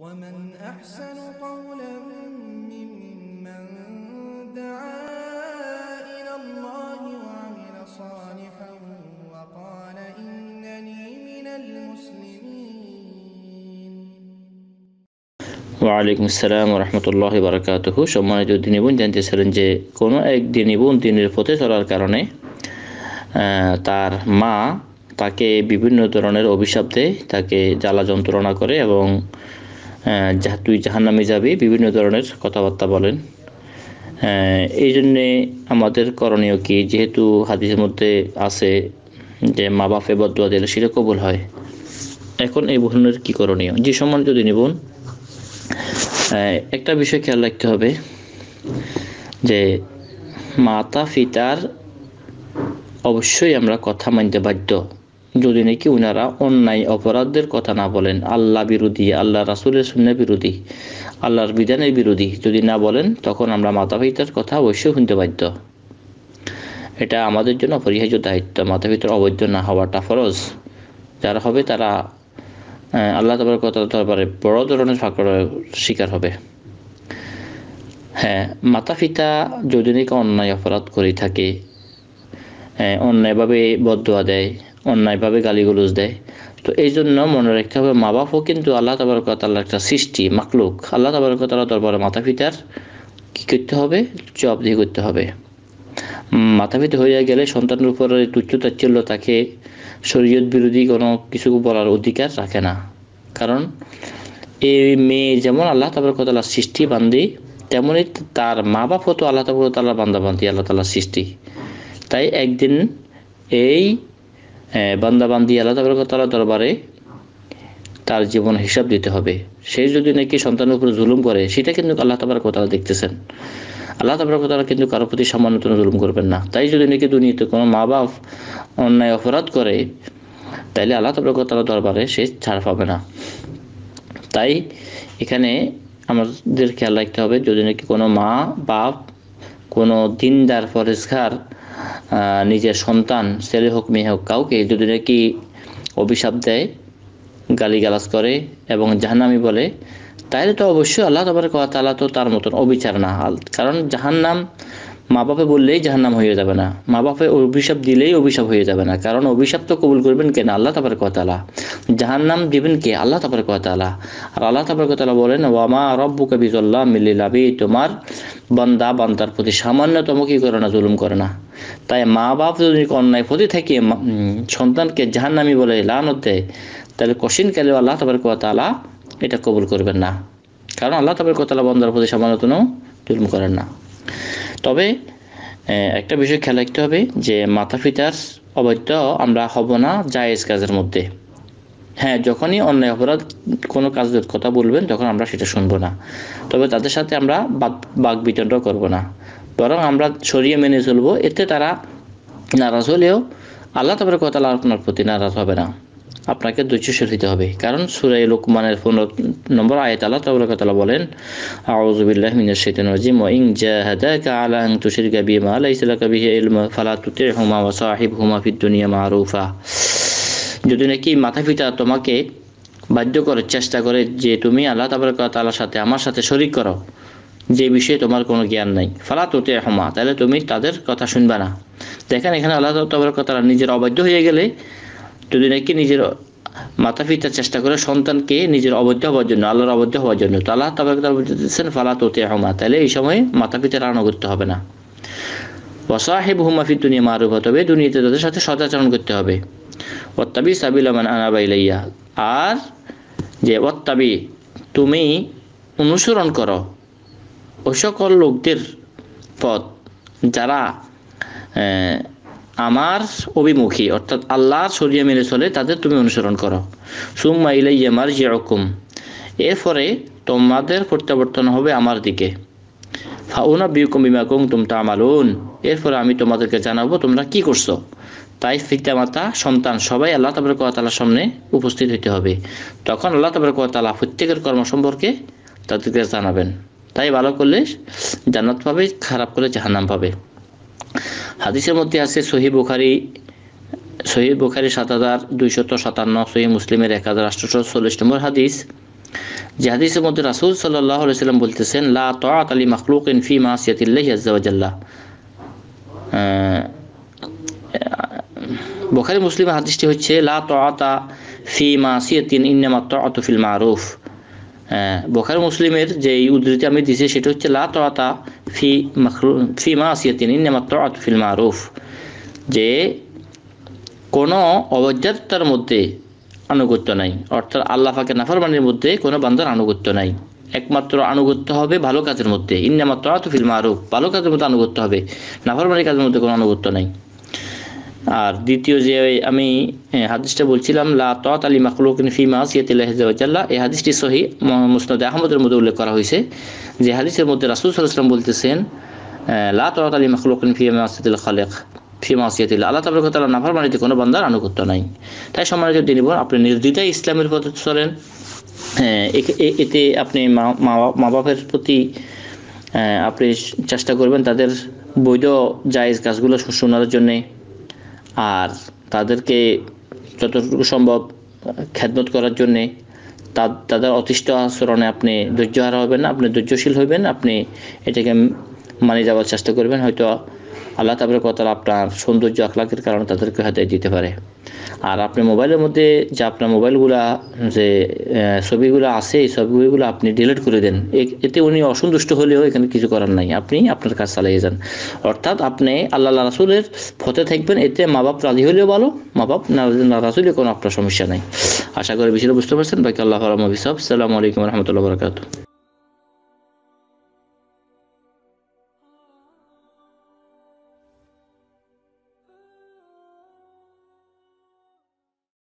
ومن أحسن قولا ممن دعا إلى الله وعمل صالحا وقال إنني من المسلمين ওয়ালাইকুম আসসালাম রহমতুল্লাহ বারকাতহ সম্মানিত দিনী বোন জানতে ছিলেন যে কোনো এক দিনী বোন দিনের পথে চলার কারণে তার মা তাকে বিভিন্ন ধরনের অভিশাপ দেয় তাকে জ্বালা যন্ত্রণা করে এবং হ্যাঁ, যাহা তুই জাহান নামে যাবি বিভিন্ন ধরনের কথাবার্তা বলেন হ্যাঁ, এই জন্যে আমাদের করণীয় কি যেহেতু হাদিসের মধ্যে আছে যে মা বাপে বদুয়া দিলে সেটা কবুল হয় এখন এই বোনের কি করণীয় যে সম্মান যদি নিবন হ্যাঁ, একটা বিষয় খেয়াল রাখতে হবে যে মাতা পিতার অবশ্যই আমরা কথা মানতে বাধ্য যদি নাকি ওনারা অন্যায় অপরাধের কথা না বলেন আল্লাহ বিরোধী আল্লাহ রাসুলের শূন্যের বিরোধী আল্লাহর বিধানের বিরোধী যদি না বলেন তখন আমরা মাতা পিতার কথা অবশ্যই শুনতে বাধ্য এটা আমাদের জন্য অপরিহার্য দায়িত্ব মাতা পিতার অবৈধ না হওয়াটা ফরজ যারা হবে তারা আল্লাহ তাবার কথা তারপরে বড় ধরনের ফাঁকড়ের শিকার হবে হ্যাঁ মাতা পিতা যদি নাকি অন্যায় অপরাধ করে থাকে হ্যাঁ, অন্যায়ভাবে বদুয়া দেয় অন্যায়ভাবে গালিগুলোজ দেয় তো এই জন্য মনে রাখতে হবে মা বাপও কিন্তু আল্লাহ তাবরকতাল্লাহ একটা সৃষ্টি মাকলুক আল্লাহ তাবরকতাল্লাহ দরবারে মাথা পিতার কী করতে হবে জবাবদিহি করতে হবে মাথা পিতা হয়ে গেলে সন্তানের উপর তুচ্ছ তুচ্ছতাচ্ছিল্য তাকে শরীয়ত বিরোধী কোনো কিছু বলার অধিকার রাখে না কারণ এই মেয়ে যেমন আল্লাহ তাবরকতাল্লাহ সৃষ্টি বান্দি তেমনই তার মা বাপও তো আল্লাহ তাবরকতাল্লাহ বান্দা বান্দি আল্লাহ তাল্লাহ সৃষ্টি তাই একদিন এই বান্দাবান্দি আল্লাহ তালা দরবারে তার জীবন হিসাব দিতে হবে সে যদি নাকি সন্তানের উপরে জুলুম করে সেটা কিন্তু আল্লাহ তাবার কথা দেখতেছেন আল্লাহ তাবরাকতালা কিন্তু কারোর প্রতি সামান্যতম জুলুম করবেন না তাই যদি নাকি দুনিয়াতে কোনো মা বাপ অন্যায় অপরাধ করে তাইলে আল্লাহ তাবরাকতালা দরবারে সে ছাড় পাবে না তাই এখানে আমাদের খেয়াল রাখতে হবে যদি নাকি কোনো মা বাপ কোনো দিনদার ফরেস্কার নিজের সন্তান ছেলে হোক মেয়ে হোক কাউকে যদি নাকি অভিশাপ দেয় গালিগালাজ করে এবং জাহান্নামি বলে তাহলে তো অবশ্যই আল্লাহ কথা তালা তো তার মতন অবিচার না কারণ জাহান্নাম মা বাপে বললেই জাহান্নাম হয়ে যাবে না মা বাপে অভিশাপ দিলেই অভিশাপ হয়ে যাবে না কারণ অভিশাপ তো কবুল করবেন কেন আল্লাহ তাবার কতালা জাহান্নাম দিবেন কে আল্লাহ তাবার কতালা আর আল্লাহ তাবার কতালা বলেন ওয়ামা রব্বু কবিজল্লাহ মিল্লিলাবি তোমার বান্দা বান্দার প্রতি সামান্যতম কি করে না জুলুম করে না তাই মা বাপ যদি অন্যায় প্রতি থেকে সন্তানকে জাহান্নামি বলে লানত দেয় তাহলে কশিন কালে আল্লাহ তাবার কতালা এটা কবুল করবেন না কারণ আল্লাহ তাবার কতালা বান্দার প্রতি সামান্যতম জুলুম করেন না তবে একটা বিষয় খেয়াল রাখতে হবে যে মাথা পিতার অবৈধ আমরা হব না জায়েজ কাজের মধ্যে হ্যাঁ যখনই অন্যায় অপরাধ কোনো কাজের কথা বলবেন তখন আমরা সেটা শুনবো না তবে তাদের সাথে আমরা বাক বিতণ্ড করব না বরং আমরা সরিয়ে মেনে চলবো এতে তারা নারাজ হলেও আল্লাহ তাবার কথা আপনার প্রতি নারাজ হবে না আপনাকে ধৈর্যশীল হইতে হবে কারণ সুরাই লোকমানের পনেরো নম্বর আয়াত আল্লাহ তাবুল্লাহ বলেন আউজুবিল্লাহ মিনার শৈতান রাজিম ইং জাহাদাকা আলা আং তুশির গাবি মা আলাইসা কাবিহি ইলমা ফালা তুতির হুমা ওয়া সাহিব হুমা ফিদ দুনিয়া মা মারুফা যদি নাকি মাথা পিতা তোমাকে বাধ্য করার চেষ্টা করে যে তুমি আল্লাহ তালার সাথে আমার সাথে শরিক করো যে বিষয়ে তোমার কোনো জ্ঞান নাই ফালা তোতে হমা তাহলে তুমি তাদের কথা শুনবে না দেখেন এখানে আল্লাহ তাবরকতারা নিজের অবাধ্য হয়ে গেলে যদি নাকি নিজের মাতা পিতার চেষ্টা করে সন্তানকে নিজের অবৈধ হওয়ার জন্য আল্লাহর অবৈধ হওয়ার জন্য তাহলে তবে তাবাকে তারা ফালা তোতে হমা তাহলে এই সময় মাতা পিতার করতে হবে না ওয়াসাহেব হুমাফি দুনিয়া মারুফ হতে হবে দুনিয়াতে তাদের সাথে সদাচরণ করতে হবে সাবিল আনাবাই লাইয়া আর যে অত্যাবি তুমি অনুসরণ করো ওই সকল লোকদের পথ যারা আমার অভিমুখী অর্থাৎ আল্লাহ সরিয়া মেনে চলে তাদের তুমি অনুসরণ করো সুম্মা ইলাইয়া মার জিয়কুম এরপরে তোমাদের প্রত্যাবর্তন হবে আমার দিকে ফাউনা বিকুম বিমাকুম তুম উন এরপরে আমি তোমাদেরকে জানাবো তোমরা কি করছো তাই পিতামাতা সন্তান সবাই আল্লাহ তাবর কোয়াতালার সামনে উপস্থিত হইতে হবে তখন আল্লাহ তাবর কোয়াতালা প্রত্যেকের কর্ম সম্পর্কে তাদেরকে জানাবেন তাই ভালো করলে জান্নাত পাবে খারাপ করলে জাহান্নাম পাবে হাদিসের মধ্যে আছে সহি বুখারি সহি বুখারি সাত হাজার দুইশত সাতান্ন সহি মুসলিমের এক হাজার আটশোশো চল্লিশ নম্বর হাদিস যে হাদিসের মধ্যে রাসুল সাল্লাহ সাল্লাম বলতেছেন লা তাত আলী মখলুক ইনফি মাসিয়াতিল্লাহ আজ্জাল্লাহ বোখারি মুসলিম হাদিসটি হচ্ছে লা তাতা ফি মাসিয়াতিন ইন্নামা তাত ফিল মারুফ বোখার মুসলিমের যে উদ্ধৃতি আমি দিছি সেটা হচ্ছে লা তরাতা ফি মাখরু ফি মা আসিয়াতিন নেমাত্র ফিল মারুফ যে কোনো অবজ্ঞাতার মধ্যে আনুগত্য নাই অর্থাৎ আল্লাহ ফাঁকে নাফরমানির মধ্যে কোনো বান্দার আনুগত্য নাই একমাত্র আনুগত্য হবে ভালো কাজের মধ্যে ইন্নামাত্র ফিল মারুফ ভালো কাজের মধ্যে আনুগত্য হবে নাফরমানির কাজের মধ্যে কোনো আনুগত্য নাই আর দ্বিতীয় যে আমি হাদিসটা বলছিলাম লা তত আলী মাকলুক ফি মাসিয়াতিল্লাহিজাল্লাহ এই হাদিসটি সহি মুসনাদ আহমদের মধ্যে উল্লেখ করা হয়েছে যে হাদিসের মধ্যে রাসুল সাল্লাম বলতেছেন লা তত আলী মাকলুক ফি মাসিয়াতিল খালেক ফি মাসিয়াতিল আল্লাহ তাবরক তালা নাফার মানিতে কোনো বান্দার আনুগত্য নাই তাই সম্মানিত তিনি আপনি নির্দ্বিধায় ইসলামের পথে চলেন এতে আপনি মা বাপের প্রতি আপনি চেষ্টা করবেন তাদের বৈধ জায়েজ কাজগুলো শোনার জন্যে আর তাদেরকে যতটুকু সম্ভব খেদমত করার জন্যে তাদের অতিষ্ঠ আচরণে আপনি ধৈর্য হারা হবেন না আপনি ধৈর্যশীল হবেন আপনি এটাকে মানে যাওয়ার চেষ্টা করবেন হয়তো আল্লাহ তাবরে কথা আপনার সৌন্দর্য আখলাকের কারণে তাদেরকে হাতে দিতে পারে আর আপনার মোবাইলের মধ্যে যে আপনার মোবাইলগুলা যে ছবিগুলো আছে এই ছবিগুলো আপনি ডিলিট করে দেন এতে উনি অসন্তুষ্ট হলেও এখানে কিছু করার নাই আপনি আপনার কাজ চালিয়ে যান অর্থাৎ আপনি আল্লাহ রাসুলের ফতে থাকবেন এতে মা বাপ রাজি হলেও ভালো মা বাপ না রাসুলের কোনো আপনার সমস্যা নাই আশা করি বিষয়টা বুঝতে পারছেন বাকি আল্লাহ রহমবিস সালামু আলাইকুম রহমতুল্লাহ বরকাত